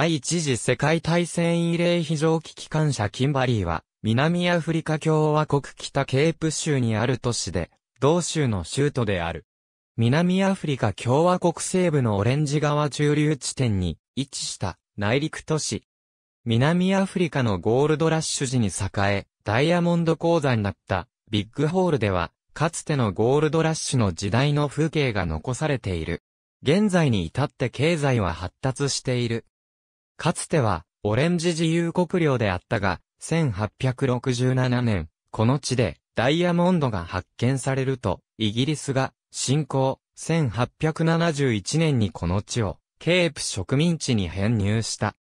第一次世界大戦異例非常機機関車キンバリーは、南アフリカ共和国北ケープ州にある都市で、同州の州都である。南アフリカ共和国西部のオレンジ川中流地点に位置した内陸都市。南アフリカのゴールドラッシュ時に栄え、ダイヤモンド鉱山なったビッグホールでは、かつてのゴールドラッシュの時代の風景が残されている。現在に至って経済は発達している。かつては、オレンジ自由国領であったが、1867年、この地で、ダイヤモンドが発見されると、イギリスが、侵攻、1871年にこの地を、ケープ植民地に編入した。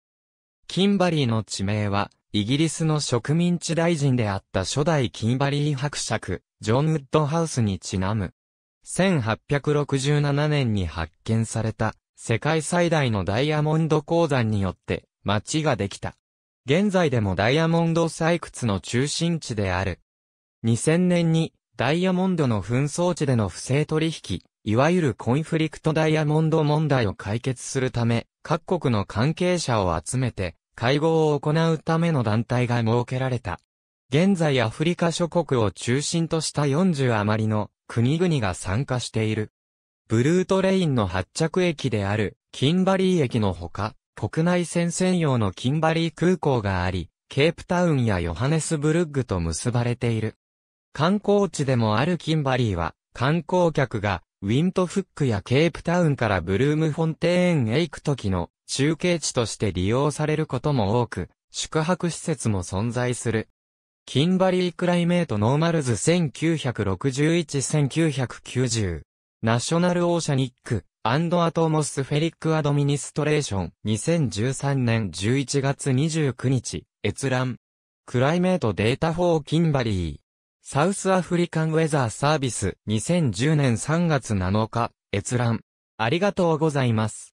キンバリーの地名は、イギリスの植民地大臣であった初代キンバリー伯爵、ジョン・ウッドハウスにちなむ。1867年に発見された世界最大のダイヤモンド鉱山によって町ができた。現在でもダイヤモンド採掘の中心地である。2000年にダイヤモンドの紛争地での不正取引、いわゆるコンフリクトダイヤモンド問題を解決するため、各国の関係者を集めて、会合を行うための団体が設けられた。現在アフリカ諸国を中心とした40余りの国々が参加している。ブルートレインの発着駅である、キンバリー駅のほか、国内線専用のキンバリー空港があり、ケープタウンやヨハネスブルッグと結ばれている。観光地でもあるキンバリーは、観光客が、ウィントフックやケープタウンからブルームフォンテーンへ行く時の中継地として利用されることも多く、宿泊施設も存在する。キンバリークライメートノーマルズ1961-1990ナショナルオーシャニック、アンドアトモスフェリックアドミニストレーション、2013年11月29日、閲覧。クライメートデータフォーキンバリー。サウスアフリカンウェザーサービス、2010年3月7日、閲覧。ありがとうございます。